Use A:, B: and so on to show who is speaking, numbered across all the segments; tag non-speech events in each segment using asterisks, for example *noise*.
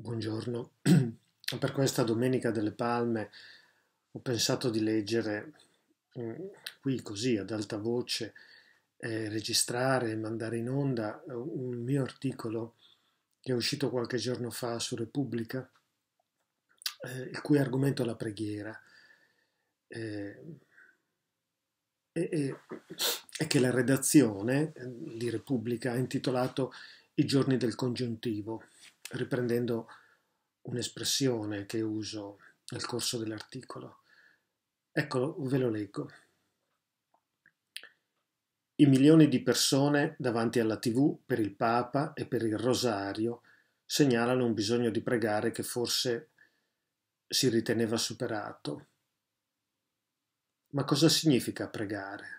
A: Buongiorno. *clears throat* Per questa Domenica delle Palme ho pensato di leggere mm, qui così ad alta voce, eh, registrare e mandare in onda eh, un mio articolo che è uscito qualche giorno fa su Repubblica, eh, il cui argomento è la preghiera. Eh, e, e che la redazione eh, di Repubblica ha intitolato I giorni del congiuntivo riprendendo un'espressione che uso nel corso dell'articolo. Eccolo, ve lo leggo. I milioni di persone davanti alla tv per il Papa e per il Rosario segnalano un bisogno di pregare che forse si riteneva superato. Ma cosa significa pregare?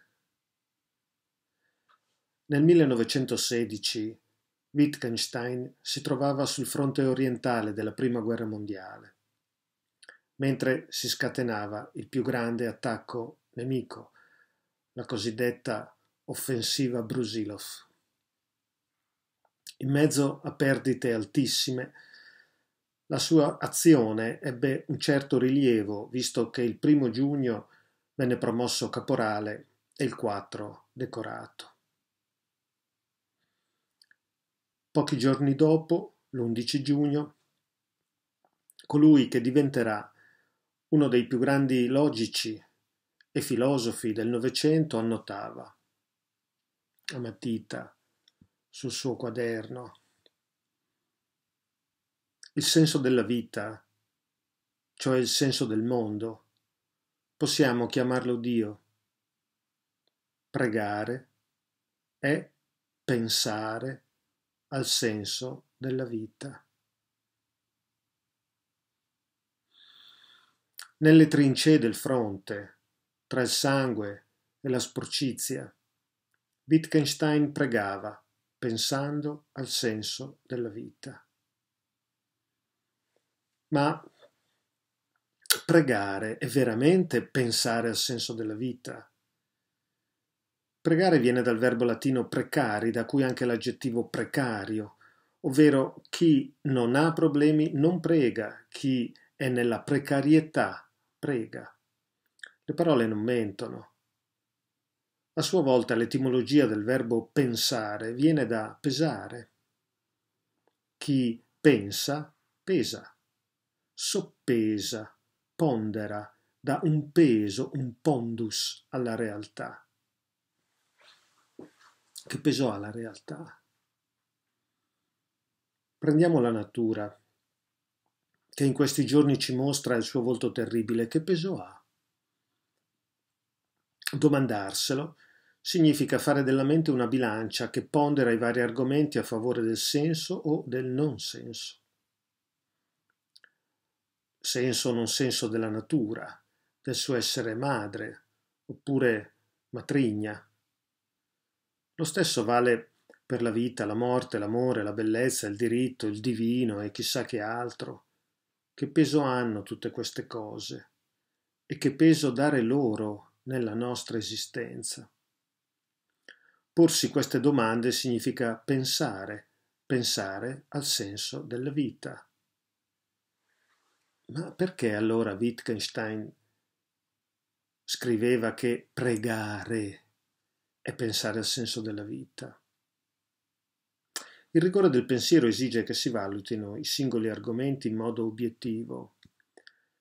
A: Nel 1916 Wittgenstein si trovava sul fronte orientale della Prima Guerra Mondiale, mentre si scatenava il più grande attacco nemico, la cosiddetta offensiva Brusilov. In mezzo a perdite altissime, la sua azione ebbe un certo rilievo, visto che il primo giugno venne promosso caporale e il 4 decorato. Pochi giorni dopo, l'11 giugno, colui che diventerà uno dei più grandi logici e filosofi del Novecento annotava a matita sul suo quaderno il senso della vita, cioè il senso del mondo. Possiamo chiamarlo Dio. Pregare è pensare al senso della vita. Nelle trincee del fronte, tra il sangue e la sporcizia, Wittgenstein pregava pensando al senso della vita. Ma pregare è veramente pensare al senso della vita? Pregare viene dal verbo latino precari, da cui anche l'aggettivo precario, ovvero chi non ha problemi non prega, chi è nella precarietà prega. Le parole non mentono. A sua volta l'etimologia del verbo pensare viene da pesare. Chi pensa, pesa, soppesa, pondera, dà un peso, un pondus alla realtà che peso ha la realtà. Prendiamo la natura, che in questi giorni ci mostra il suo volto terribile, che peso ha? Domandarselo significa fare della mente una bilancia che pondera i vari argomenti a favore del senso o del non senso. Senso o non senso della natura, del suo essere madre, oppure matrigna, lo stesso vale per la vita, la morte, l'amore, la bellezza, il diritto, il divino e chissà che altro. Che peso hanno tutte queste cose e che peso dare loro nella nostra esistenza. Porsi queste domande significa pensare, pensare al senso della vita. Ma perché allora Wittgenstein scriveva che pregare è pensare al senso della vita. Il rigore del pensiero esige che si valutino i singoli argomenti in modo obiettivo,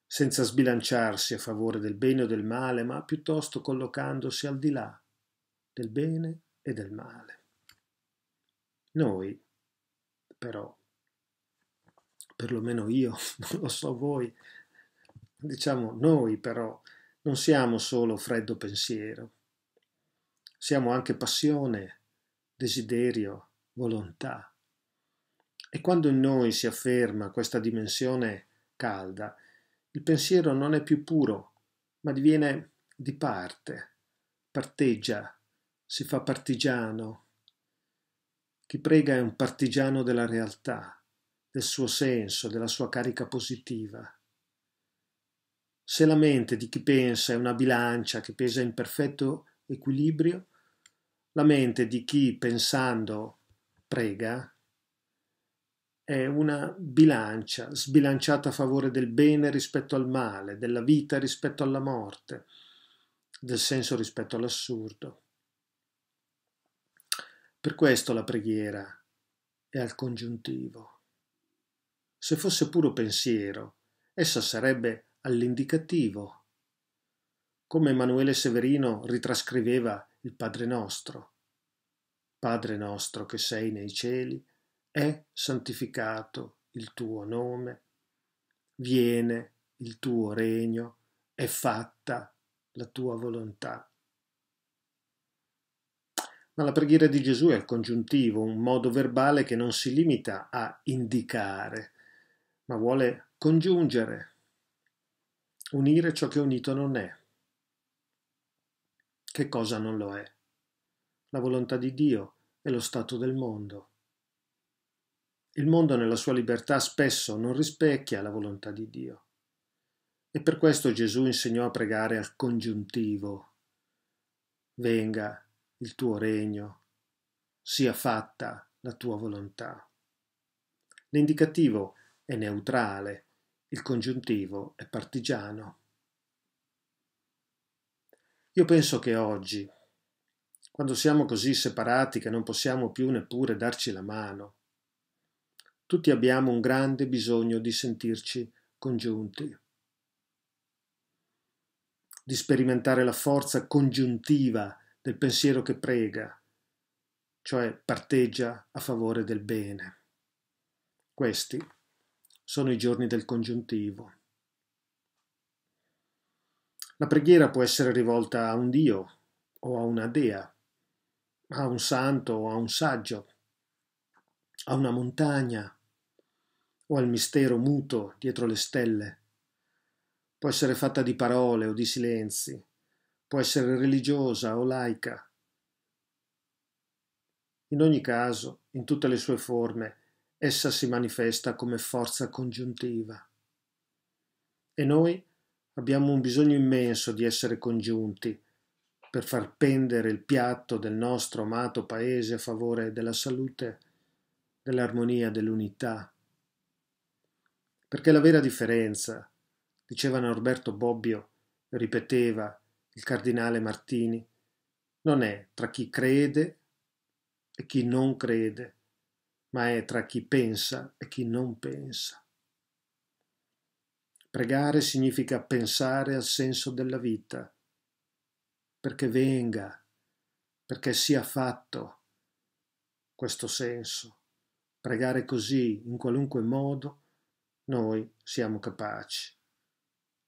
A: senza sbilanciarsi a favore del bene o del male, ma piuttosto collocandosi al di là del bene e del male. Noi, però, perlomeno io, *laughs* non lo so voi, diciamo noi però, non siamo solo freddo pensiero, siamo anche passione, desiderio, volontà. E quando in noi si afferma questa dimensione calda, il pensiero non è più puro, ma diviene di parte, parteggia, si fa partigiano. Chi prega è un partigiano della realtà, del suo senso, della sua carica positiva. Se la mente di chi pensa è una bilancia che pesa in perfetto equilibrio, la mente di chi pensando prega è una bilancia sbilanciata a favore del bene rispetto al male, della vita rispetto alla morte, del senso rispetto all'assurdo. Per questo la preghiera è al congiuntivo. Se fosse puro pensiero, essa sarebbe all'indicativo come Emanuele Severino ritrascriveva il Padre nostro. Padre nostro che sei nei cieli, è santificato il tuo nome, viene il tuo regno, è fatta la tua volontà. Ma la preghiera di Gesù è il congiuntivo, un modo verbale che non si limita a indicare, ma vuole congiungere, unire ciò che unito non è che cosa non lo è. La volontà di Dio è lo stato del mondo. Il mondo nella sua libertà spesso non rispecchia la volontà di Dio. E per questo Gesù insegnò a pregare al congiuntivo. Venga il tuo regno, sia fatta la tua volontà. L'indicativo è neutrale, il congiuntivo è partigiano. Io penso che oggi, quando siamo così separati che non possiamo più neppure darci la mano, tutti abbiamo un grande bisogno di sentirci congiunti, di sperimentare la forza congiuntiva del pensiero che prega, cioè parteggia a favore del bene. Questi sono i giorni del congiuntivo. La preghiera può essere rivolta a un Dio o a una dea, a un santo o a un saggio, a una montagna o al mistero muto dietro le stelle. Può essere fatta di parole o di silenzi, può essere religiosa o laica. In ogni caso, in tutte le sue forme, essa si manifesta come forza congiuntiva. E noi abbiamo un bisogno immenso di essere congiunti per far pendere il piatto del nostro amato paese a favore della salute, dell'armonia, dell'unità. Perché la vera differenza, diceva Norberto Bobbio, ripeteva il cardinale Martini, non è tra chi crede e chi non crede, ma è tra chi pensa e chi non pensa. Pregare significa pensare al senso della vita, perché venga, perché sia fatto questo senso. Pregare così, in qualunque modo, noi siamo capaci,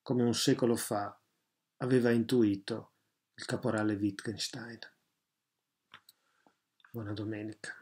A: come un secolo fa aveva intuito il caporale Wittgenstein. Buona domenica.